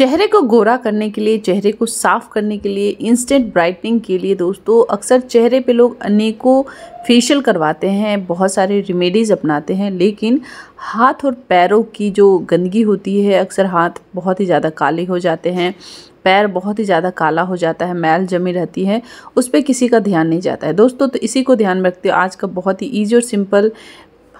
चेहरे को गोरा करने के लिए चेहरे को साफ़ करने के लिए इंस्टेंट ब्राइटनिंग के लिए दोस्तों अक्सर चेहरे पे लोग अनेकों फेशियल करवाते हैं बहुत सारे रेमेडीज़ अपनाते हैं लेकिन हाथ और पैरों की जो गंदगी होती है अक्सर हाथ बहुत ही ज़्यादा काले हो जाते हैं पैर बहुत ही ज़्यादा काला हो जाता है मैल जमी रहती है उस पर किसी का ध्यान नहीं जाता है दोस्तों तो इसी को ध्यान में रखते हो आज का बहुत ही ईजी और सिंपल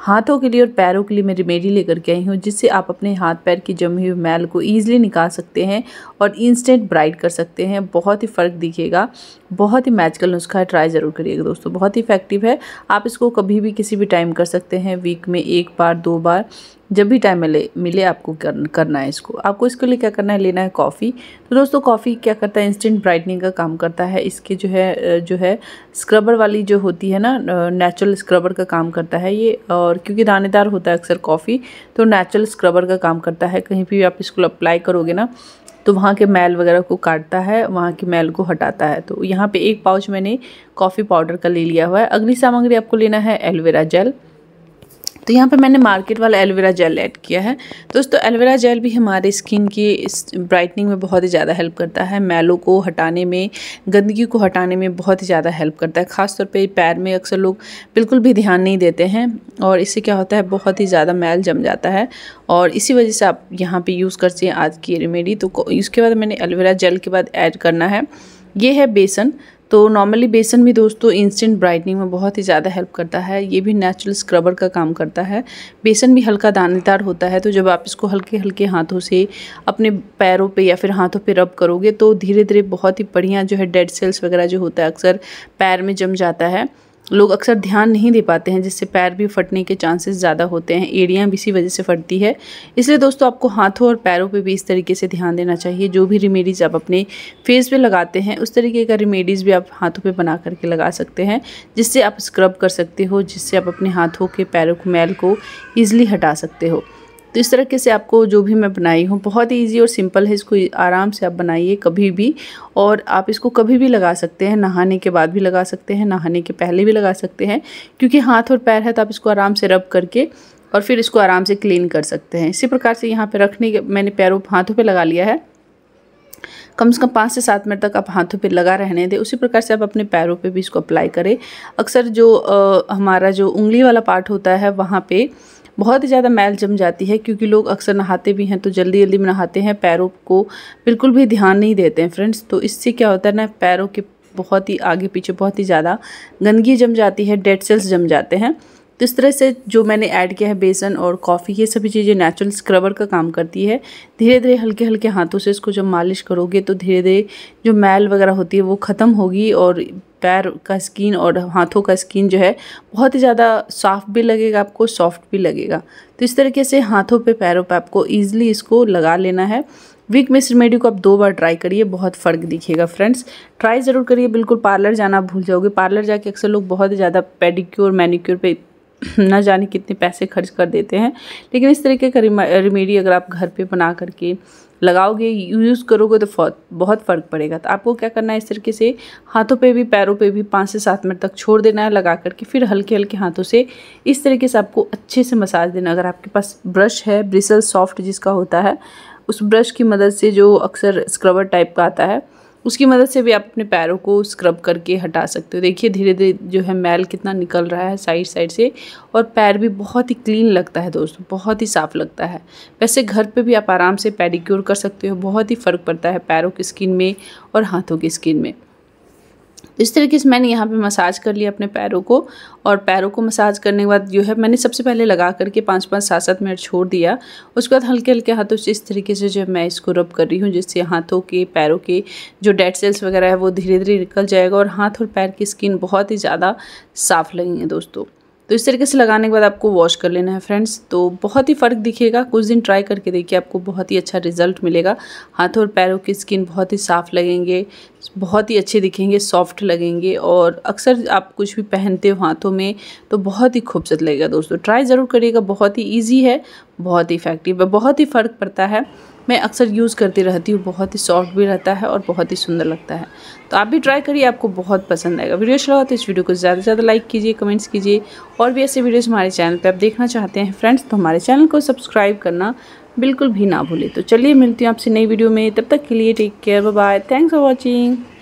हाथों के लिए और पैरों के लिए मैं रेमेडी लेकर के आई हूँ जिससे आप अपने हाथ पैर की जमी हुई मैल को ईजिली निकाल सकते हैं और इंस्टेंट ब्राइट कर सकते हैं बहुत ही फ़र्क दिखेगा बहुत ही मैजिकल नुस्खा है ट्राई ज़रूर करिएगा दोस्तों बहुत ही इफेक्टिव है आप इसको कभी भी किसी भी टाइम कर सकते हैं वीक में एक बार दो बार जब भी टाइम मिले मिले आपको कर, करना है इसको आपको इसके लिए क्या करना है लेना है कॉफ़ी तो दोस्तों कॉफ़ी क्या करता है इंस्टेंट ब्राइटनिंग का काम करता है इसके जो है जो है स्क्रबर वाली जो होती है ना नेचुरल स्क्रबर का काम करता है ये और क्योंकि दानेदार होता है अक्सर कॉफ़ी तो नेचुरल स्क्रबर का काम करता है कहीं भी आप इसको अप्लाई करोगे ना तो वहाँ के मैल वगैरह को काटता है वहाँ की मैल को हटाता है तो यहाँ पे एक पाउच मैंने कॉफ़ी पाउडर का ले लिया हुआ है अग्नि सामग्री आपको लेना है एलोवेरा जेल तो यहाँ पे मैंने मार्केट वाला एलोवेरा जेल ऐड किया है दोस्तों एलोवेरा जेल भी हमारे स्किन की ब्राइटनिंग में बहुत ही ज़्यादा हेल्प करता है मैलो को हटाने में गंदगी को हटाने में बहुत ही ज़्यादा हेल्प करता है ख़ासतौर पर पैर में अक्सर लोग बिल्कुल भी ध्यान नहीं देते हैं और इससे क्या होता है बहुत ही ज़्यादा मैल जम जाता है और इसी वजह से आप यहाँ पर यूज़ करते हैं आज की रेमेडी तो इसके बाद मैंने एलोवेरा जेल के बाद ऐड करना है ये है बेसन तो नॉर्मली बेसन भी दोस्तों इंस्टेंट ब्राइटनिंग में बहुत ही ज़्यादा हेल्प करता है ये भी नेचुरल स्क्रबर का काम करता है बेसन भी हल्का दानेदार होता है तो जब आप इसको हल्के हल्के हाथों से अपने पैरों पे या फिर हाथों पे रब करोगे तो धीरे धीरे बहुत ही बढ़िया जो है डेड सेल्स वगैरह जो होता है अक्सर पैर में जम जाता है लोग अक्सर ध्यान नहीं दे पाते हैं जिससे पैर भी फटने के चांसेस ज़्यादा होते हैं एड़ियाँ भी इसी वजह से फटती है इसलिए दोस्तों आपको हाथों और पैरों पे भी इस तरीके से ध्यान देना चाहिए जो भी रेमेडीज़ आप अपने फेस पे लगाते हैं उस तरीके का रेमेडीज़ भी आप हाथों पे बना करके लगा सकते हैं जिससे आप स्क्रब कर सकते हो जिससे आप अपने हाथों के पैरों को मैल को ईजिली हटा सकते हो तो इस तरीके से आपको जो भी मैं बनाई हूँ बहुत ही ईजी और सिंपल है इसको आराम से आप बनाइए कभी भी और आप इसको कभी भी लगा सकते हैं नहाने के बाद भी लगा सकते हैं नहाने के पहले भी लगा सकते हैं क्योंकि हाथ और पैर है तो आप इसको आराम से रब करके और फिर इसको आराम से क्लीन कर सकते हैं इसी प्रकार से यहाँ पर रखने के मैंने पैरों हाथों पर लगा लिया है कम से कम पाँच से सात मिनट तक आप हाथों पे लगा रहने दें उसी प्रकार से आप अपने पैरों पे भी इसको अप्लाई करें अक्सर जो आ, हमारा जो उंगली वाला पार्ट होता है वहाँ पे बहुत ही ज़्यादा मैल जम जाती है क्योंकि लोग अक्सर नहाते भी हैं तो जल्दी जल्दी में नहाते हैं पैरों को बिल्कुल भी ध्यान नहीं देते हैं फ्रेंड्स तो इससे क्या होता है ना पैरों के बहुत ही आगे पीछे बहुत ही ज़्यादा गंदगी जम जाती है डेड सेल्स जम जाते हैं तो इस तरह से जो मैंने ऐड किया है बेसन और कॉफ़ी ये सभी चीज़ें नेचुरल स्क्रबर का काम करती है धीरे धीरे हल्के हल्के हाथों से इसको जब मालिश करोगे तो धीरे धीरे जो मैल वगैरह होती है वो ख़त्म होगी और पैर का स्किन और हाथों का स्किन जो है बहुत ही ज़्यादा साफ़ भी लगेगा आपको सॉफ्ट भी लगेगा तो इस तरीके से हाथों पे पैरों पे आपको ईजिली इसको लगा लेना है वीक मिस रेमेडी को आप दो बार ट्राई करिए बहुत फ़र्क दिखेगा फ्रेंड्स ट्राई ज़रूर करिए बिल्कुल पार्लर जाना भूल जाओगे पार्लर जाके अक्सर लोग बहुत ज़्यादा पेडिक्योर मैनिक्योर पे ना जाने कितने पैसे खर्च कर देते हैं लेकिन इस तरीके का रेमेडी अगर आप घर पे बना करके लगाओगे यूज़ करोगे तो बहुत फ़र्क पड़ेगा तो आपको क्या करना है इस तरीके से हाथों पे भी पैरों पे भी पाँच से सात मिनट तक छोड़ देना है लगा करके फिर हल्के हल्के हाथों से इस तरीके से आपको अच्छे से मसाज देना अगर आपके पास ब्रश है ब्रिसल सॉफ्ट जिसका होता है उस ब्रश की मदद से जो अक्सर स्क्रबर टाइप का आता है उसकी मदद से भी आप अपने पैरों को स्क्रब करके हटा सकते हो देखिए धीरे धीरे जो है मैल कितना निकल रहा है साइड साइड से और पैर भी बहुत ही क्लीन लगता है दोस्तों बहुत ही साफ़ लगता है वैसे घर पे भी आप आराम से पेडिक्योर कर सकते हो बहुत ही फ़र्क पड़ता है पैरों की स्किन में और हाथों की स्किन में इस तरीके से मैंने यहाँ पे मसाज कर लिया अपने पैरों को और पैरों को मसाज करने के बाद जो है मैंने सबसे पहले लगा करके पाँच पाँच सात सात मिनट छोड़ दिया उसके बाद हल्के हल्के हाथों से इस तरीके से जो मैं इसको रब कर रही हूँ जिससे हाथों के पैरों के जो डेड सेल्स वगैरह है वो धीरे धीरे निकल जाएगा और हाथ और पैर की स्किन बहुत ही ज़्यादा साफ़ लगेंगे दोस्तों तो इस तरीके से लगाने के बाद आपको वॉश कर लेना है फ्रेंड्स तो बहुत ही फ़र्क दिखेगा कुछ दिन ट्राई करके देखिए आपको बहुत ही अच्छा रिजल्ट मिलेगा हाथों और पैरों की स्किन बहुत ही साफ़ लगेंगे बहुत ही अच्छे दिखेंगे सॉफ्ट लगेंगे और अक्सर आप कुछ भी पहनते हो हाथों में तो बहुत ही खूबसूरत लगेगा दोस्तों ट्राई ज़रूर करिएगा बहुत ही ईजी है बहुत ही इफेक्टिव है बहुत ही फ़र्क पड़ता है मैं अक्सर यूज़ करती रहती हूँ बहुत ही सॉफ्ट भी रहता है और बहुत ही सुंदर लगता है तो आप भी ट्राई करिए आपको बहुत पसंद आएगा वीडियो अच्छा लगा तो इस वीडियो को ज़्यादा से ज़्यादा लाइक कीजिए कमेंट्स कीजिए और भी ऐसे वीडियोज़ हमारे चैनल पर आप देखना चाहते हैं फ्रेंड्स तो हमारे चैनल को सब्सक्राइब करना बिल्कुल भी ना भूलें तो चलिए मिलती हूँ आपसे नई वीडियो में तब तक के लिए take care bye thanks for watching